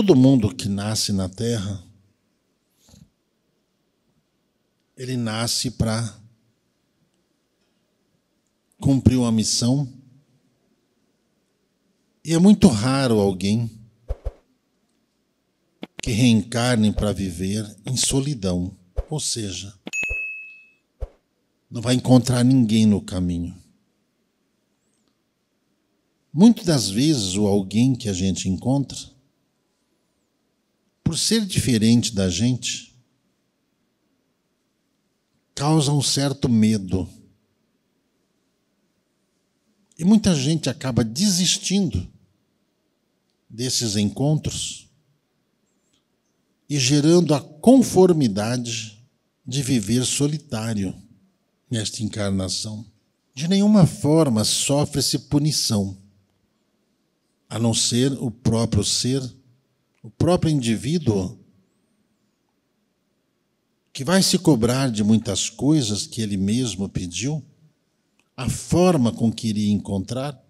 Todo mundo que nasce na terra, ele nasce para cumprir uma missão. E é muito raro alguém que reencarne para viver em solidão, ou seja, não vai encontrar ninguém no caminho. Muitas das vezes, o alguém que a gente encontra por ser diferente da gente, causa um certo medo. E muita gente acaba desistindo desses encontros e gerando a conformidade de viver solitário nesta encarnação. De nenhuma forma sofre-se punição, a não ser o próprio ser o próprio indivíduo, que vai se cobrar de muitas coisas que ele mesmo pediu, a forma com que iria encontrar.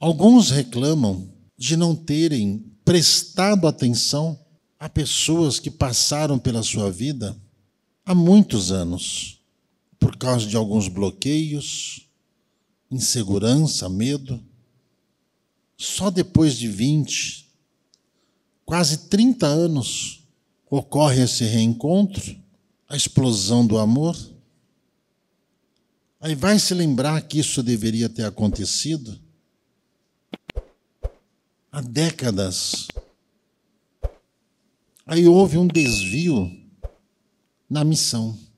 Alguns reclamam de não terem prestado atenção a pessoas que passaram pela sua vida há muitos anos, por causa de alguns bloqueios, insegurança, medo. Só depois de 20, quase 30 anos, ocorre esse reencontro, a explosão do amor. Aí vai se lembrar que isso deveria ter acontecido há décadas. Aí houve um desvio na missão.